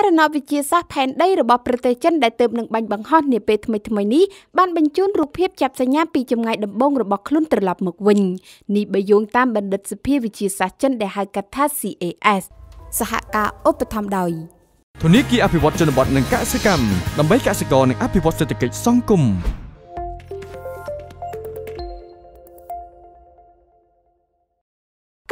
ករណបវិទ្យាសាស្ត្រផែនដីរបស់ប្រទេសចិនដែលទើបនឹងបាញ់បង្ហោះនាពេលថ្មីៗនេះបានបញ្ជូនរូបភាពចាប់សញ្ញាពីចម្ងាយដំបូងរបស់ខ្លួនត្រឡប់មកវិញនេះបើយោងតាមបណ្ឌិតសភាវិទ្យាសាស្ត្រចិនដែលហៅកាត់ថា CAS សហការឧបត្ថម្ភដោយធនាគារអភិវឌ្ឍជនបទនិងកសិកម្មដើម្បីកសិករនិងអភិវឌ្ឍសេដ្ឋកិច្ចសង្គម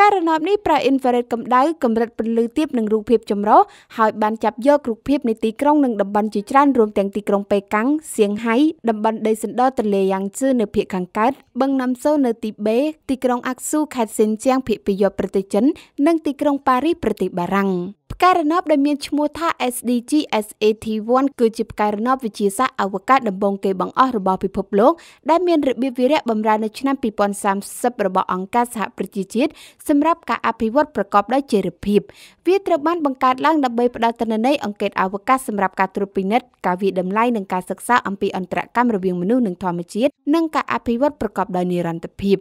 ដែលរណបនេះប្រើ infrared កម្ដៅកម្រិតពន្លឺទាបនិងរូបភាពចម្រុះហើយបានចាប់យករូបភាពនៃទីក្រុងនិងតំបន់ជាច្រើនរួមទាំងទីក្រុងប៉េកាំងសៀងហៃតំបន់ដីសណ្ដទន្លេយ៉ាងជឿនៅភូមិខាងកើតបឹងណាំសូនៅទីបេទីក្រុងអាក់ស៊ូខេត្តសិនជៀងភូមិពីយប់ប្រទេសចិននិងទីក្រុងប៉ារីសប្រទេសបារាំងផ្កាយរណបដែលមានឈ្មោះថា SDG SAT1 គឺជាផ្កាយរណបវិទ្យាសាស្ត្រអវកាសដំបងគេបង្អស់របស់ពិភពលោក ដែលមានរបៀបវិរៈបម្រើនៅឆ្នាំ2030របស់អង្គការសហប្រជាជាតិសម្រាប់ការអភិវឌ្ឍប្រកបដោយចីរភាពវាត្រូវបានបង្កើតឡើងដើម្បីផ្ដល់ទិន្នន័យអង្កេតអវកាសសម្រាប់ការត្រួតពិនិត្យការវាយតម្លៃនិងការសិក្សាអំពីអន្តរកម្មរវាងមនុស្សនិងធម្មជាតិនិងការអភិវឌ្ឍប្រកបដោយនិរន្តរភាព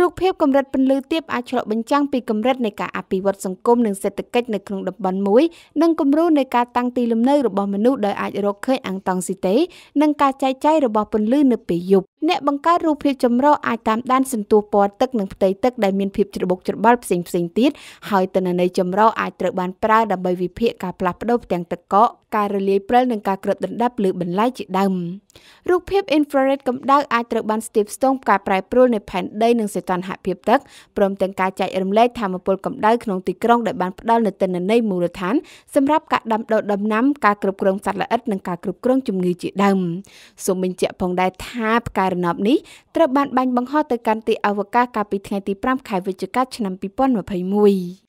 រូបភាពកម្រិតពន្លឺទាបអាចឆ្លុះបញ្ចាំងពីកម្រិតនៃការអភិវឌ្ឍសង្គមនិងសេដ្ឋកិច្ចនៅក្នុងតំបន់មួយនិងគំរូនៃការតាំងទីលំនៅរបស់មនុស្សដោយអាចរកឃើញអាំងតង់ស៊ីតេនិងការចែកចាយរបស់ពន្លឺនៅពេលយប់អ្នកបង្កើតរូបភាពចម្រុះអាចតាមដានសន្ទុះពណ៌ទឹកនិងផ្ទៃទឹកដែលមានភាពច្របូកច្របល់ផ្សេងផ្សេងទៀតហើយទិន្នន័យចម្រុះអាចត្រូវបានប្រើដើម្បីវិភាគការផ្លាស់ប្ដូរផ្ទាំងទឹកកកការរលាយព្រិលនិងការគ្របដណ្ដប់លើបន្លាយជាដើមរូបភាព infrared កម្ដៅអាចត្រូវបានស្ទាបស្ទង់ការប្រែប្រួលនៃផែនដីនិងសីតុណ្ហភាពទឹកព្រមទាំងការចែករំលែកធម្មពលកម្ដៅក្នុងទីក្រុងដែលបានផ្ដល់នូវទិន្នន័យមូលដ្ឋាន សម្រាប់ការដាំដុះដំណាំការគ្រប់គ្រង សត្វល្អិតនិងការគ្រប់គ្រងជំងឺជាដើមសូមបញ្ជាក់ផងដែរថាផ្កាយរណបនេះត្រូវបានបាញ់បង្ហោះទៅកាន់ទីអវកាសកាលពីថ្ងៃទី5ខែវិច្ឆិកា ឆ្នាំ2021